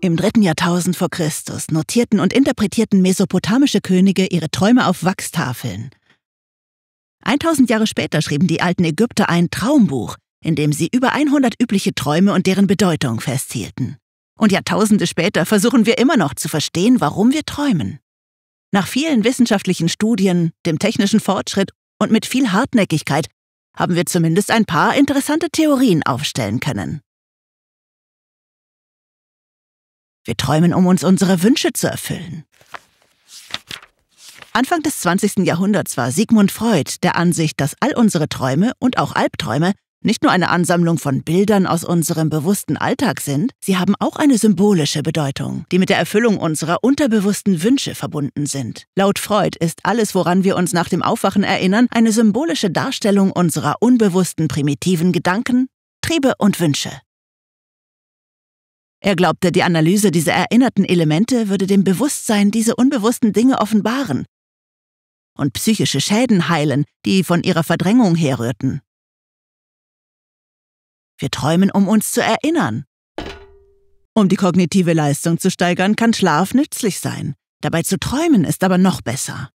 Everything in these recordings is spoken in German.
Im dritten Jahrtausend vor Christus notierten und interpretierten mesopotamische Könige ihre Träume auf Wachstafeln. 1000 Jahre später schrieben die alten Ägypter ein Traumbuch, in dem sie über 100 übliche Träume und deren Bedeutung festhielten. Und Jahrtausende später versuchen wir immer noch zu verstehen, warum wir träumen. Nach vielen wissenschaftlichen Studien, dem technischen Fortschritt und mit viel Hartnäckigkeit haben wir zumindest ein paar interessante Theorien aufstellen können. Wir träumen, um uns unsere Wünsche zu erfüllen. Anfang des 20. Jahrhunderts war Sigmund Freud der Ansicht, dass all unsere Träume und auch Albträume nicht nur eine Ansammlung von Bildern aus unserem bewussten Alltag sind, sie haben auch eine symbolische Bedeutung, die mit der Erfüllung unserer unterbewussten Wünsche verbunden sind. Laut Freud ist alles, woran wir uns nach dem Aufwachen erinnern, eine symbolische Darstellung unserer unbewussten primitiven Gedanken, Triebe und Wünsche. Er glaubte, die Analyse dieser erinnerten Elemente würde dem Bewusstsein diese unbewussten Dinge offenbaren und psychische Schäden heilen, die von ihrer Verdrängung herrührten. Wir träumen, um uns zu erinnern. Um die kognitive Leistung zu steigern, kann Schlaf nützlich sein. Dabei zu träumen ist aber noch besser.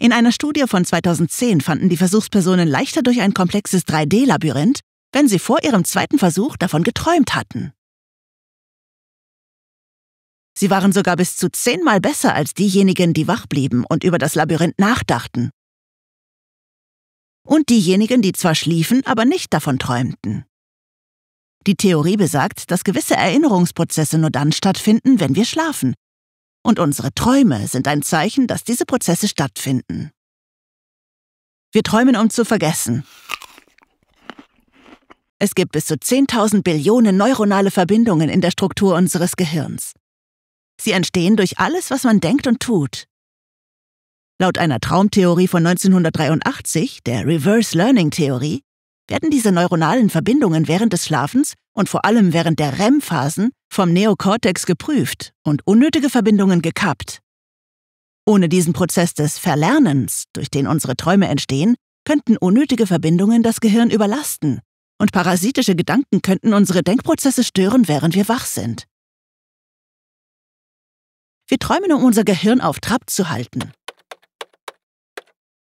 In einer Studie von 2010 fanden die Versuchspersonen leichter durch ein komplexes 3D-Labyrinth, wenn sie vor ihrem zweiten Versuch davon geträumt hatten. Sie waren sogar bis zu zehnmal besser als diejenigen, die wach blieben und über das Labyrinth nachdachten. Und diejenigen, die zwar schliefen, aber nicht davon träumten. Die Theorie besagt, dass gewisse Erinnerungsprozesse nur dann stattfinden, wenn wir schlafen. Und unsere Träume sind ein Zeichen, dass diese Prozesse stattfinden. Wir träumen, um zu vergessen. Es gibt bis zu 10.000 Billionen neuronale Verbindungen in der Struktur unseres Gehirns. Sie entstehen durch alles, was man denkt und tut. Laut einer Traumtheorie von 1983, der Reverse Learning Theorie, werden diese neuronalen Verbindungen während des Schlafens und vor allem während der REM-Phasen vom Neokortex geprüft und unnötige Verbindungen gekappt. Ohne diesen Prozess des Verlernens, durch den unsere Träume entstehen, könnten unnötige Verbindungen das Gehirn überlasten und parasitische Gedanken könnten unsere Denkprozesse stören, während wir wach sind. Wir träumen, um unser Gehirn auf Trab zu halten.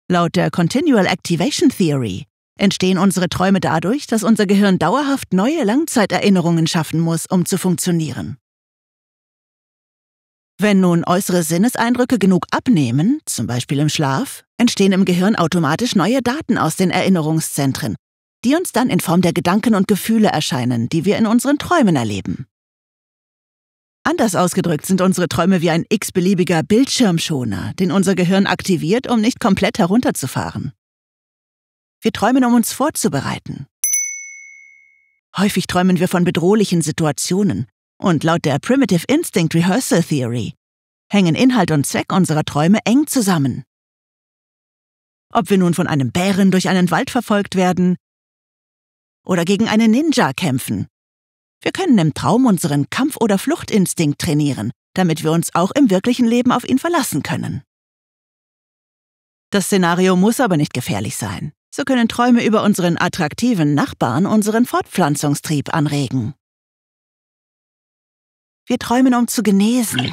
Laut der Continual Activation Theory entstehen unsere Träume dadurch, dass unser Gehirn dauerhaft neue Langzeiterinnerungen schaffen muss, um zu funktionieren. Wenn nun äußere Sinneseindrücke genug abnehmen, zum Beispiel im Schlaf, entstehen im Gehirn automatisch neue Daten aus den Erinnerungszentren, die uns dann in Form der Gedanken und Gefühle erscheinen, die wir in unseren Träumen erleben. Anders ausgedrückt sind unsere Träume wie ein x-beliebiger Bildschirmschoner, den unser Gehirn aktiviert, um nicht komplett herunterzufahren. Wir träumen, um uns vorzubereiten. Häufig träumen wir von bedrohlichen Situationen. Und laut der Primitive Instinct Rehearsal Theory hängen Inhalt und Zweck unserer Träume eng zusammen. Ob wir nun von einem Bären durch einen Wald verfolgt werden oder gegen einen Ninja kämpfen. Wir können im Traum unseren Kampf- oder Fluchtinstinkt trainieren, damit wir uns auch im wirklichen Leben auf ihn verlassen können. Das Szenario muss aber nicht gefährlich sein. So können Träume über unseren attraktiven Nachbarn unseren Fortpflanzungstrieb anregen. Wir träumen, um zu genesen.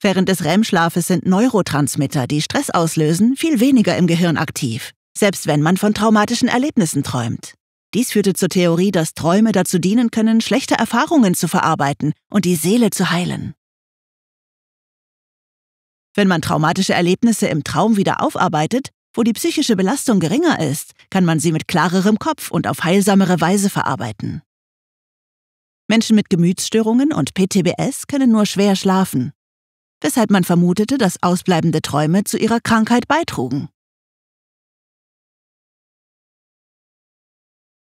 Während des REM-Schlafes sind Neurotransmitter, die Stress auslösen, viel weniger im Gehirn aktiv, selbst wenn man von traumatischen Erlebnissen träumt. Dies führte zur Theorie, dass Träume dazu dienen können, schlechte Erfahrungen zu verarbeiten und die Seele zu heilen. Wenn man traumatische Erlebnisse im Traum wieder aufarbeitet, wo die psychische Belastung geringer ist, kann man sie mit klarerem Kopf und auf heilsamere Weise verarbeiten. Menschen mit Gemütsstörungen und PTBS können nur schwer schlafen, weshalb man vermutete, dass ausbleibende Träume zu ihrer Krankheit beitrugen.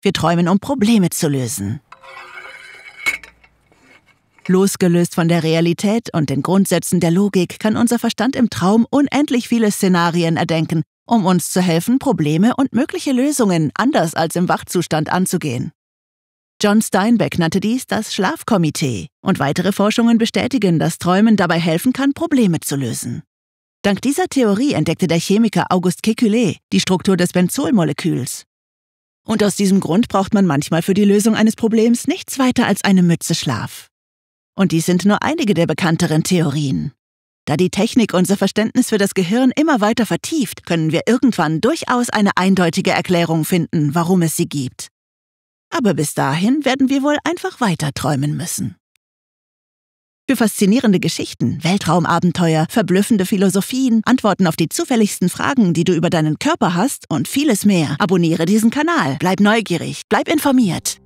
Wir träumen, um Probleme zu lösen. Losgelöst von der Realität und den Grundsätzen der Logik kann unser Verstand im Traum unendlich viele Szenarien erdenken, um uns zu helfen, Probleme und mögliche Lösungen anders als im Wachzustand anzugehen. John Steinbeck nannte dies das Schlafkomitee und weitere Forschungen bestätigen, dass Träumen dabei helfen kann, Probleme zu lösen. Dank dieser Theorie entdeckte der Chemiker August Kekulé die Struktur des Benzolmoleküls. Und aus diesem Grund braucht man manchmal für die Lösung eines Problems nichts weiter als eine Mütze Schlaf. Und dies sind nur einige der bekannteren Theorien. Da die Technik unser Verständnis für das Gehirn immer weiter vertieft, können wir irgendwann durchaus eine eindeutige Erklärung finden, warum es sie gibt. Aber bis dahin werden wir wohl einfach weiter träumen müssen. Für faszinierende Geschichten, Weltraumabenteuer, verblüffende Philosophien, Antworten auf die zufälligsten Fragen, die du über deinen Körper hast und vieles mehr, abonniere diesen Kanal. Bleib neugierig, bleib informiert.